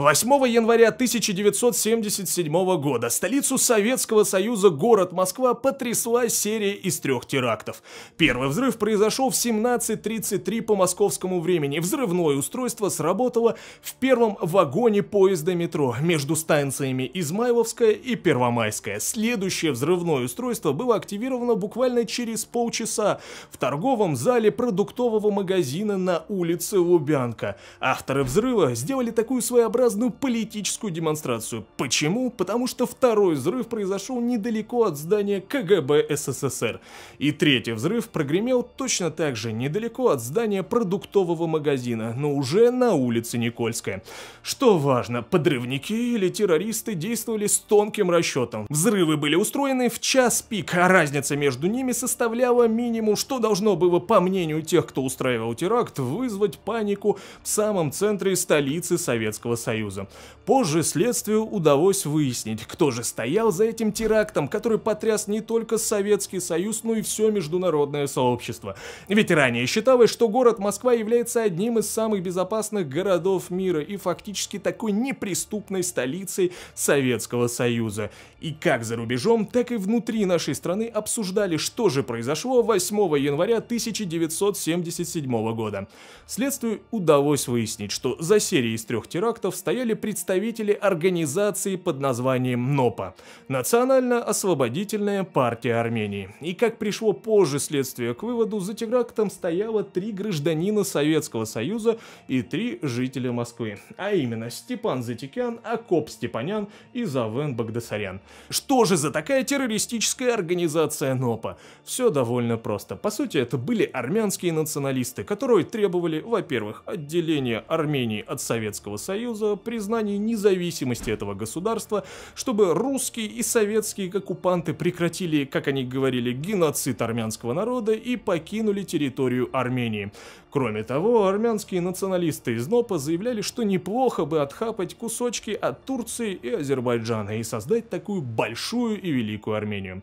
8 января 1977 года столицу Советского Союза город Москва потрясла серия из трех терактов. Первый взрыв произошел в 17.33 по московскому времени. Взрывное устройство сработало в первом вагоне поезда метро между станциями Измайловская и Первомайская. Следующее взрывное устройство было активировано буквально через полчаса в торговом зале продуктового магазина на улице Лубянка. Авторы взрыва сделали такую своеобразную своеобразную политическую демонстрацию. Почему? Потому что второй взрыв произошел недалеко от здания КГБ СССР. И третий взрыв прогремел точно так же недалеко от здания продуктового магазина, но уже на улице Никольская. Что важно, подрывники или террористы действовали с тонким расчетом. Взрывы были устроены в час пик, а разница между ними составляла минимум, что должно было, по мнению тех, кто устраивал теракт, вызвать панику в самом центре столицы Советского Союза. Союза. Позже следствию удалось выяснить, кто же стоял за этим терактом, который потряс не только Советский Союз, но и все международное сообщество. Ведь ранее считалось, что город Москва является одним из самых безопасных городов мира и фактически такой неприступной столицей Советского Союза. И как за рубежом, так и внутри нашей страны обсуждали, что же произошло 8 января 1977 года. Следствию удалось выяснить, что за серией из трех терактов стояли представители организации под названием НОПА – Национально-освободительная партия Армении. И как пришло позже следствие к выводу, за терактом стояло три гражданина Советского Союза и три жителя Москвы. А именно Степан Затикян, Акоп Степанян и Завен Багдасарян. Что же за такая террористическая организация НОПА? Все довольно просто. По сути, это были армянские националисты, которые требовали, во-первых, отделения Армении от Советского Союза, Э, признании независимости этого государства, чтобы русские и советские оккупанты прекратили, как они говорили, геноцид армянского народа и покинули территорию Армении. Кроме того, армянские националисты из НОПа заявляли, что неплохо бы отхапать кусочки от Турции и Азербайджана и создать такую большую и великую Армению.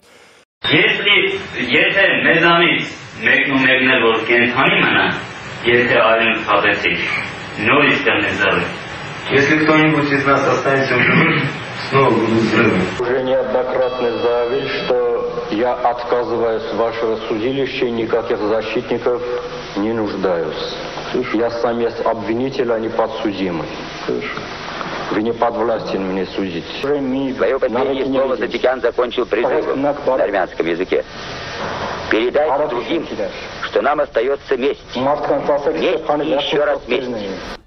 Если, если եթե մեզանից մեկն ու մեկն է, որ կենթանի մնա, եթե այլն խաղեցի, նորից կնեզարվի։ если кто-нибудь из нас останется в живых, снова будут взрывы. Уже неоднократно заявил, что я отказываюсь от вашего судилища, никаких защитников не нуждаюсь. Слышу. Я сам есть обвинитель, а не подсудимый. Слышу. Вы не подвластен мне судить. Свое последнее слово Затикян закончил призывом на армянском языке. Передайте другим, что нам остается месть. Месть еще раз месть.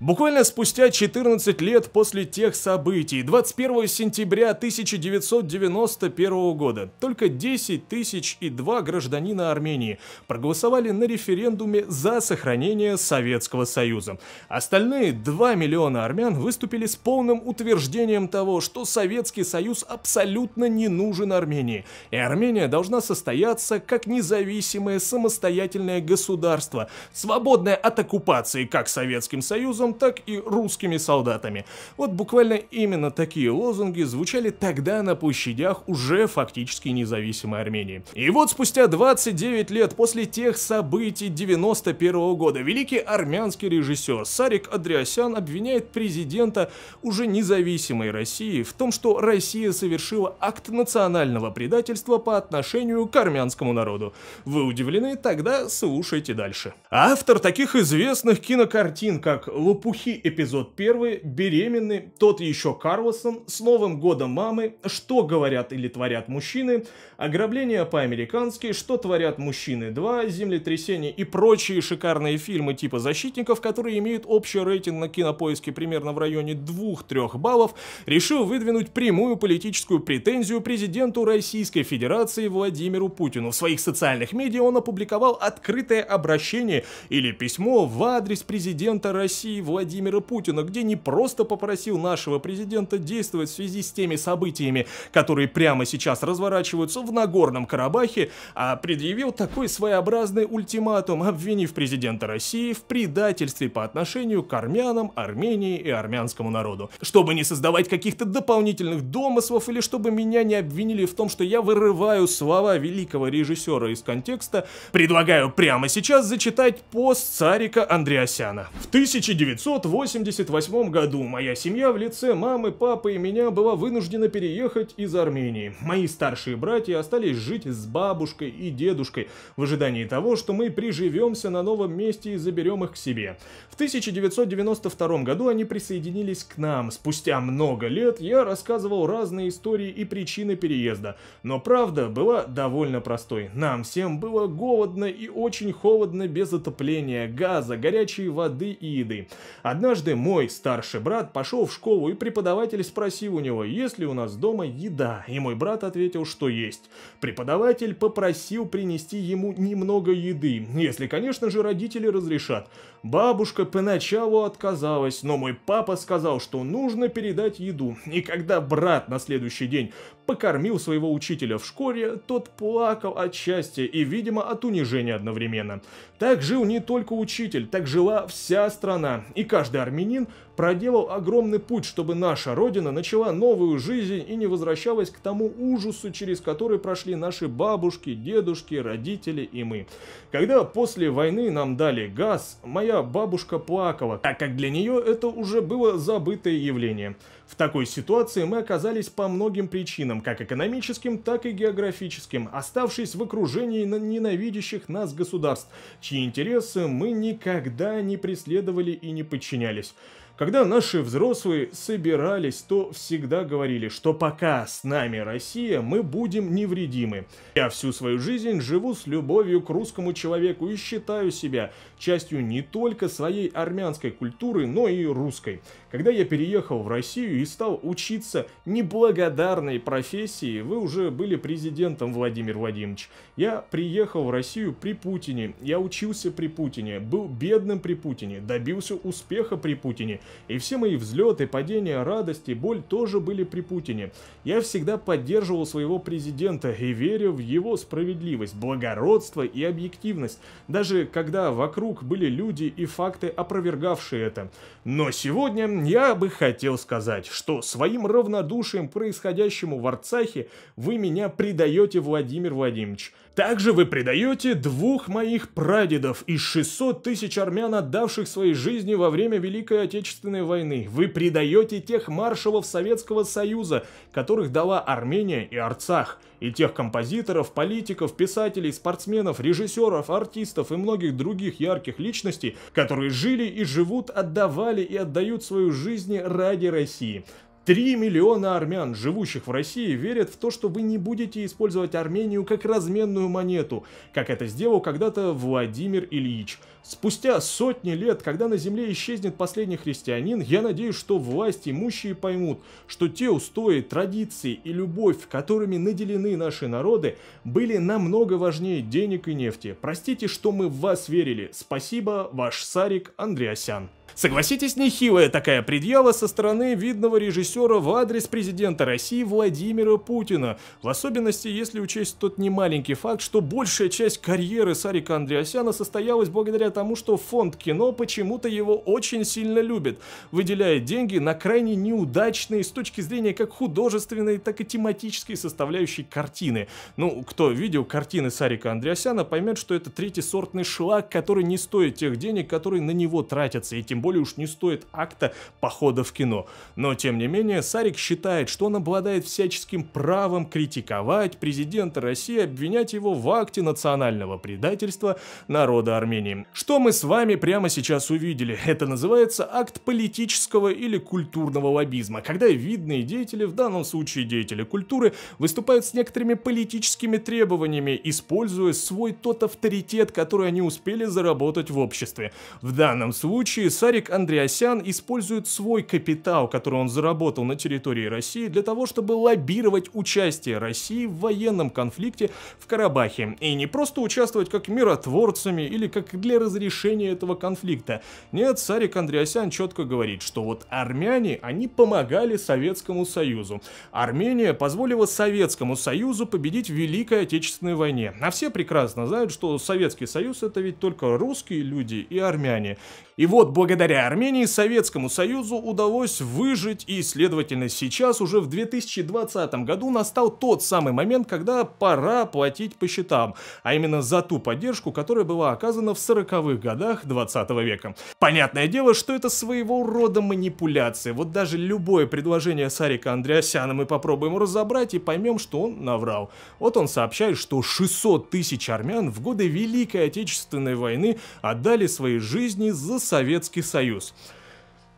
Буквально спустя 14 лет после тех событий, 21 сентября 1991 года, только 10 тысяч и два гражданина Армении проголосовали на референдуме за сохранение Советского Союза. Остальные 2 миллиона армян выступили с полным утверждением того, что Советский Союз абсолютно не нужен Армении, и Армения должна состояться как независимая самостоятельная свободное государство, свободное от оккупации как Советским Союзом, так и русскими солдатами. Вот буквально именно такие лозунги звучали тогда на площадях уже фактически независимой Армении. И вот спустя 29 лет после тех событий 91 года великий армянский режиссер Сарик Адриасян обвиняет президента уже независимой России в том, что Россия совершила акт национального предательства по отношению к армянскому народу. Вы удивлены? Тогда слушайте слушайте дальше. Автор таких известных кинокартин, как «Лопухи. Эпизод 1», «Беременный», «Тот еще Карлосон», «С Новым годом мамы», «Что говорят или творят мужчины», «Ограбление по-американски», «Что творят мужчины 2», «Землетрясение» и прочие шикарные фильмы типа «Защитников», которые имеют общий рейтинг на кинопоиске примерно в районе 2-3 баллов, решил выдвинуть прямую политическую претензию президенту Российской Федерации Владимиру Путину. В своих социальных медиа он опубликовал открытый открытое обращение или письмо в адрес президента России Владимира Путина, где не просто попросил нашего президента действовать в связи с теми событиями, которые прямо сейчас разворачиваются в Нагорном Карабахе, а предъявил такой своеобразный ультиматум, обвинив президента России в предательстве по отношению к армянам, Армении и армянскому народу. Чтобы не создавать каких-то дополнительных домыслов или чтобы меня не обвинили в том, что я вырываю слова великого режиссера из контекста, предлагаю прямо сейчас зачитать пост Царика Андреасяна. В 1988 году моя семья в лице мамы, папы и меня была вынуждена переехать из Армении. Мои старшие братья остались жить с бабушкой и дедушкой в ожидании того, что мы приживемся на новом месте и заберем их к себе. В 1992 году они присоединились к нам. Спустя много лет я рассказывал разные истории и причины переезда. Но правда была довольно простой. Нам всем было голодно и очень очень холодно без отопления, газа, горячей воды и еды. Однажды мой старший брат пошел в школу, и преподаватель спросил у него, есть ли у нас дома еда, и мой брат ответил, что есть. Преподаватель попросил принести ему немного еды, если, конечно же, родители разрешат. Бабушка поначалу отказалась, но мой папа сказал, что нужно передать еду, и когда брат на следующий день покормил своего учителя в школе, тот плакал от счастья и, видимо, от унижения одновременно. Так жил не только учитель, так жила вся страна, и каждый армянин проделал огромный путь, чтобы наша Родина начала новую жизнь и не возвращалась к тому ужасу, через который прошли наши бабушки, дедушки, родители и мы. Когда после войны нам дали газ, моя бабушка плакала, так как для нее это уже было забытое явление. В такой ситуации мы оказались по многим причинам, как экономическим, так и географическим, оставшись в окружении ненавидящих нас государств, чьи интересы мы никогда не преследовали и не подчинялись. Когда наши взрослые собирались, то всегда говорили, что пока с нами Россия, мы будем невредимы. Я всю свою жизнь живу с любовью к русскому человеку и считаю себя частью не только своей армянской культуры, но и русской. Когда я переехал в Россию и стал учиться неблагодарной профессии, вы уже были президентом, Владимир Владимирович. Я приехал в Россию при Путине, я учился при Путине, был бедным при Путине, добился успеха при Путине. И все мои взлеты, падения, радости, боль тоже были при Путине. Я всегда поддерживал своего президента и верил в его справедливость, благородство и объективность, даже когда вокруг были люди и факты, опровергавшие это. Но сегодня я бы хотел сказать, что своим равнодушием происходящему в Арцахе вы меня предаете, Владимир Владимирович – также вы предаете двух моих прадедов из 600 тысяч армян, отдавших свои жизни во время Великой Отечественной войны. Вы предаете тех маршалов Советского Союза, которых дала Армения и Арцах, и тех композиторов, политиков, писателей, спортсменов, режиссеров, артистов и многих других ярких личностей, которые жили и живут, отдавали и отдают свою жизнь ради России. 3 миллиона армян, живущих в России, верят в то, что вы не будете использовать Армению как разменную монету, как это сделал когда-то Владимир Ильич. Спустя сотни лет, когда на земле исчезнет последний христианин, я надеюсь, что власти имущие поймут, что те устои, традиции и любовь, которыми наделены наши народы, были намного важнее денег и нефти. Простите, что мы в вас верили. Спасибо, ваш Сарик Андреасян. Согласитесь, нехилая такая предъява со стороны видного режиссера в адрес президента России Владимира Путина, в особенности если учесть тот немаленький факт, что большая часть карьеры Сарика Андреасяна состоялась благодаря тому, что фонд кино почему-то его очень сильно любит, выделяя деньги на крайне неудачные с точки зрения как художественной, так и тематической составляющей картины. Ну, кто видел картины Сарика Андреасяна, поймет, что это третий сортный шлак, который не стоит тех денег, которые на него тратятся, и тем более более уж не стоит акта похода в кино. Но, тем не менее, Сарик считает, что он обладает всяческим правом критиковать президента России, обвинять его в акте национального предательства народа Армении. Что мы с вами прямо сейчас увидели? Это называется акт политического или культурного лоббизма, когда видные деятели, в данном случае деятели культуры, выступают с некоторыми политическими требованиями, используя свой тот авторитет, который они успели заработать в обществе. В данном случае Сарик Тарик Андреасян использует свой капитал, который он заработал на территории России, для того, чтобы лоббировать участие России в военном конфликте в Карабахе. И не просто участвовать как миротворцами или как для разрешения этого конфликта. Нет, Сарик Андреасян четко говорит, что вот армяне, они помогали Советскому Союзу. Армения позволила Советскому Союзу победить в Великой Отечественной войне. А все прекрасно знают, что Советский Союз это ведь только русские люди и армяне. И вот благодаря Благодаря Армении Советскому Союзу удалось выжить, и, следовательно, сейчас уже в 2020 году настал тот самый момент, когда пора платить по счетам, а именно за ту поддержку, которая была оказана в 40-х годах 20 века. Понятное дело, что это своего рода манипуляция. Вот даже любое предложение Сарика Андреасяна мы попробуем разобрать и поймем, что он наврал. Вот он сообщает, что 600 тысяч армян в годы Великой Отечественной войны отдали свои жизни за Советский Союз.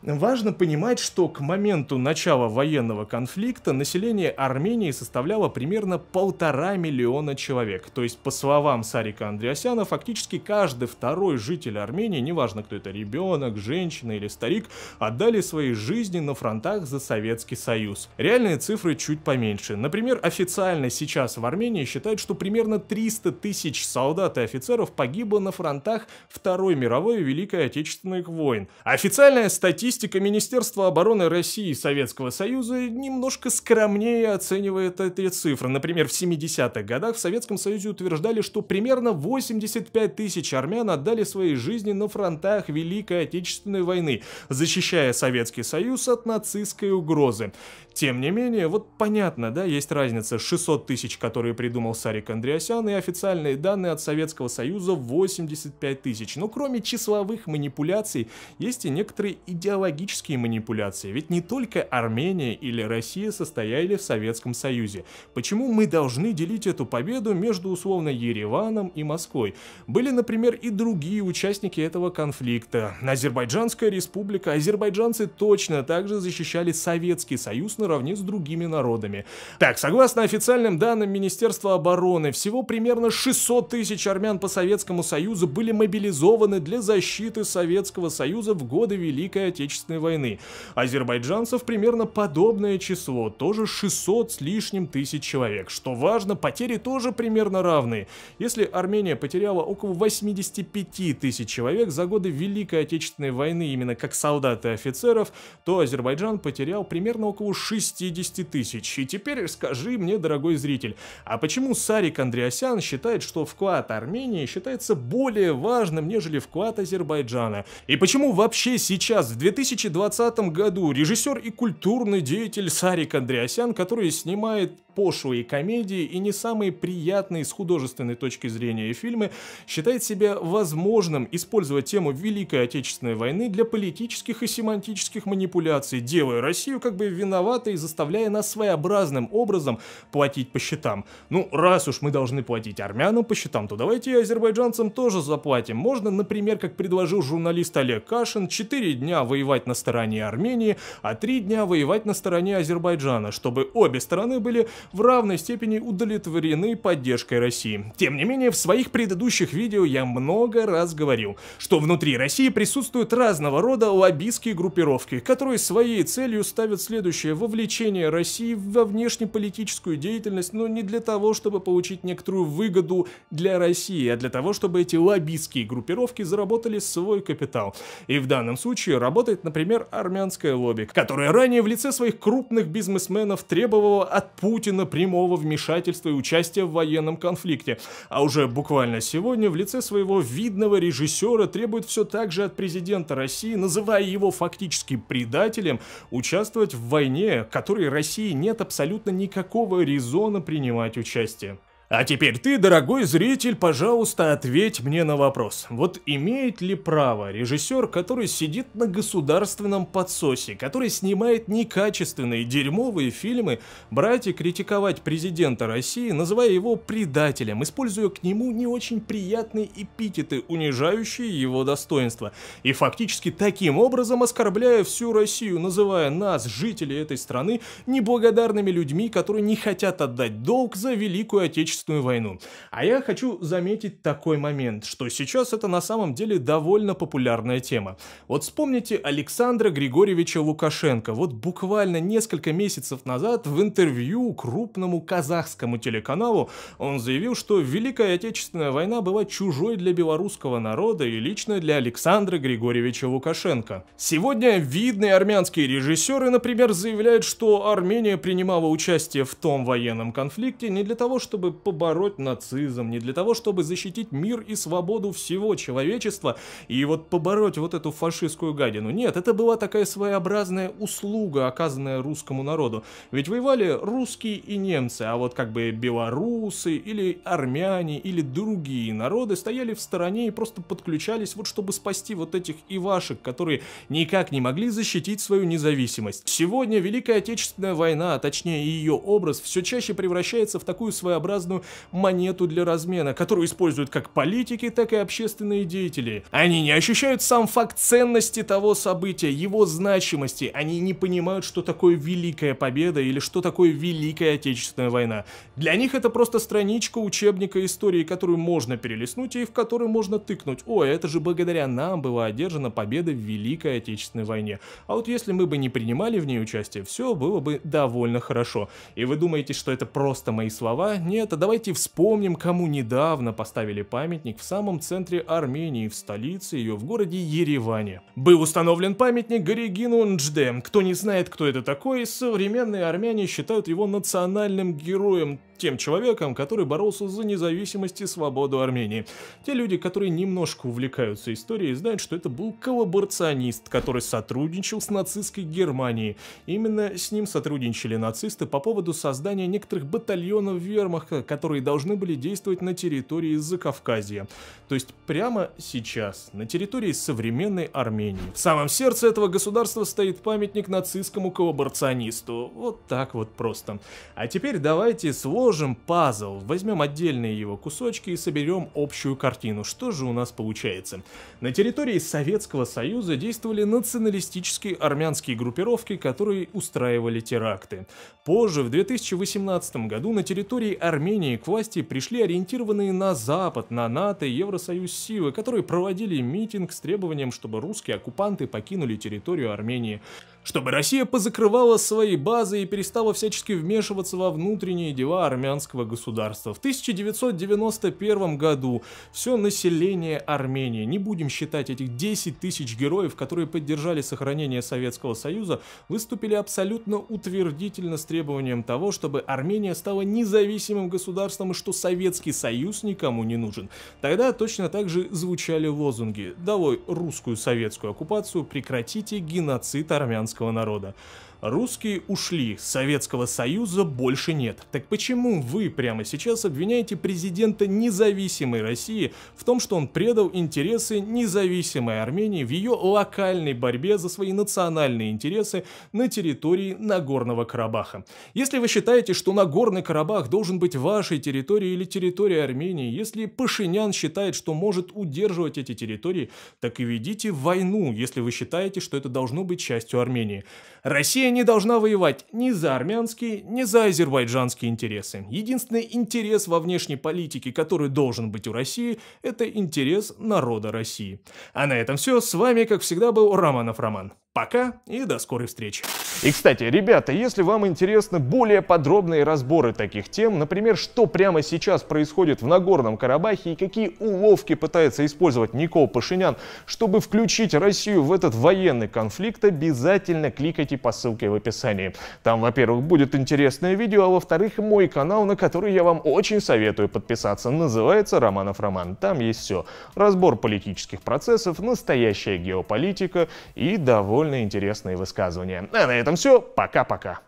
Важно понимать, что к моменту начала военного конфликта население Армении составляло примерно полтора миллиона человек. То есть, по словам Сарика Андреасяна, фактически каждый второй житель Армении, неважно кто это, ребенок, женщина или старик, отдали свои жизни на фронтах за Советский Союз. Реальные цифры чуть поменьше. Например, официально сейчас в Армении считают, что примерно 300 тысяч солдат и офицеров погибло на фронтах Второй мировой и Великой Отечественных войн. Официальная статистика статистика Министерства обороны России и Советского Союза немножко скромнее оценивает эти цифры. Например, в 70-х годах в Советском Союзе утверждали, что примерно 85 тысяч армян отдали свои жизни на фронтах Великой Отечественной войны, защищая Советский Союз от нацистской угрозы. Тем не менее, вот понятно, да, есть разница 600 тысяч, которые придумал Сарик Андреасян, и официальные данные от Советского Союза 85 тысяч. Но кроме числовых манипуляций, есть и некоторые идеологические идеологические манипуляции, ведь не только Армения или Россия состояли в Советском Союзе. Почему мы должны делить эту победу между условно Ереваном и Москвой? Были, например, и другие участники этого конфликта. Азербайджанская республика, азербайджанцы точно также защищали Советский Союз наравне с другими народами. Так, согласно официальным данным Министерства обороны, всего примерно 600 тысяч армян по Советскому Союзу были мобилизованы для защиты Советского Союза в годы Великой Отечественной Отечественной войны. Азербайджанцев примерно подобное число, тоже 600 с лишним тысяч человек. Что важно, потери тоже примерно равны. Если Армения потеряла около 85 тысяч человек за годы Великой Отечественной войны именно как солдат и офицеров, то Азербайджан потерял примерно около 60 тысяч. И теперь скажи мне, дорогой зритель, а почему Сарик Андреасян считает, что вклад Армении считается более важным, нежели вклад Азербайджана? И почему вообще сейчас, в 2000 2020 году режиссер и культурный деятель Сарик Андреасян, который снимает пошлые комедии и не самые приятные с художественной точки зрения фильмы, считает себя возможным использовать тему Великой Отечественной войны для политических и семантических манипуляций, делая Россию как бы виноватой и заставляя нас своеобразным образом платить по счетам. Ну, раз уж мы должны платить армянам по счетам, то давайте и азербайджанцам тоже заплатим. Можно, например, как предложил журналист Олег Кашин, 4 дня воевать на стороне Армении, а 3 дня воевать на стороне Азербайджана, чтобы обе стороны были в равной степени удовлетворены поддержкой России. Тем не менее, в своих предыдущих видео я много раз говорил, что внутри России присутствуют разного рода лоббистские группировки, которые своей целью ставят следующее – вовлечение России во внешнеполитическую деятельность, но не для того, чтобы получить некоторую выгоду для России, а для того, чтобы эти лоббистские группировки заработали свой капитал. И в данном случае работает, например, армянская лобби, которая ранее в лице своих крупных бизнесменов требовала от Путина Путина прямого вмешательства и участия в военном конфликте. А уже буквально сегодня в лице своего видного режиссера требует все так же от президента России, называя его фактически предателем, участвовать в войне, в которой России нет абсолютно никакого резона принимать участие. А теперь ты, дорогой зритель, пожалуйста, ответь мне на вопрос. Вот имеет ли право режиссер, который сидит на государственном подсосе, который снимает некачественные дерьмовые фильмы, брать и критиковать президента России, называя его предателем, используя к нему не очень приятные эпитеты, унижающие его достоинство, и фактически таким образом оскорбляя всю Россию, называя нас, жителей этой страны, неблагодарными людьми, которые не хотят отдать долг за Великую Отечественную Отечественную войну. А я хочу заметить такой момент, что сейчас это на самом деле довольно популярная тема. Вот вспомните Александра Григорьевича Лукашенко. Вот буквально несколько месяцев назад в интервью крупному казахскому телеканалу он заявил, что Великая Отечественная война была чужой для белорусского народа и лично для Александра Григорьевича Лукашенко. Сегодня видные армянские режиссеры, например, заявляют, что Армения принимала участие в том военном конфликте не для того, чтобы побороть нацизм, не для того, чтобы защитить мир и свободу всего человечества и вот побороть вот эту фашистскую гадину. Нет, это была такая своеобразная услуга, оказанная русскому народу. Ведь воевали русские и немцы, а вот как бы белорусы или армяне или другие народы стояли в стороне и просто подключались вот чтобы спасти вот этих ивашек, которые никак не могли защитить свою независимость. Сегодня Великая Отечественная война, а точнее ее образ, все чаще превращается в такую своеобразную монету для размена, которую используют как политики, так и общественные деятели. Они не ощущают сам факт ценности того события, его значимости. Они не понимают, что такое великая победа или что такое великая отечественная война. Для них это просто страничка учебника истории, которую можно перелистнуть и в которую можно тыкнуть. Ой, это же благодаря нам была одержана победа в Великой Отечественной войне. А вот если мы бы не принимали в ней участие, все было бы довольно хорошо. И вы думаете, что это просто мои слова? Нет, давайте вспомним, кому недавно поставили памятник в самом центре Армении, в столице ее, в городе Ереване. Был установлен памятник Горегину Нджде. Кто не знает, кто это такой, современные армяне считают его национальным героем, тем человеком, который боролся за независимость и свободу Армении. Те люди, которые немножко увлекаются историей, знают, что это был коллаборационист, который сотрудничал с нацистской Германией. Именно с ним сотрудничали нацисты по поводу создания некоторых батальонов вермахта, которые должны были действовать на территории Закавказья. То есть прямо сейчас, на территории современной Армении. В самом сердце этого государства стоит памятник нацистскому коллаборационисту. Вот так вот просто. А теперь давайте сложим сложим пазл, возьмем отдельные его кусочки и соберем общую картину. Что же у нас получается? На территории Советского Союза действовали националистические армянские группировки, которые устраивали теракты. Позже, в 2018 году, на территории Армении к власти пришли ориентированные на Запад, на НАТО и Евросоюз силы, которые проводили митинг с требованием, чтобы русские оккупанты покинули территорию Армении чтобы Россия позакрывала свои базы и перестала всячески вмешиваться во внутренние дела армянского государства. В 1991 году все население Армении, не будем считать этих 10 тысяч героев, которые поддержали сохранение Советского Союза, выступили абсолютно утвердительно с требованием того, чтобы Армения стала независимым государством и что Советский Союз никому не нужен. Тогда точно так же звучали лозунги «Долой русскую советскую оккупацию, прекратите геноцид армянцев армянского народа. Русские ушли, Советского Союза больше нет. Так почему вы прямо сейчас обвиняете президента независимой России в том, что он предал интересы независимой Армении в ее локальной борьбе за свои национальные интересы на территории Нагорного Карабаха? Если вы считаете, что Нагорный Карабах должен быть вашей территорией или территорией Армении, если Пашинян считает, что может удерживать эти территории, так и ведите войну, если вы считаете, что это должно быть частью Армении. Россия не должна воевать ни за армянские, ни за азербайджанские интересы. Единственный интерес во внешней политике, который должен быть у России, это интерес народа России. А на этом все. С вами, как всегда, был Романов Роман. Пока и до скорой встречи. И, кстати, ребята, если вам интересны более подробные разборы таких тем, например, что прямо сейчас происходит в Нагорном Карабахе и какие уловки пытается использовать Никол Пашинян, чтобы включить Россию в этот военный конфликт, обязательно кликайте по ссылке в описании. Там, во-первых, будет интересное видео, а во-вторых, мой канал, на который я вам очень советую подписаться, называется «Романов Роман». Там есть все. Разбор политических процессов, настоящая геополитика и довольно довольно интересные высказывания. А на этом все. Пока-пока.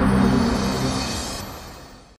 Thank you.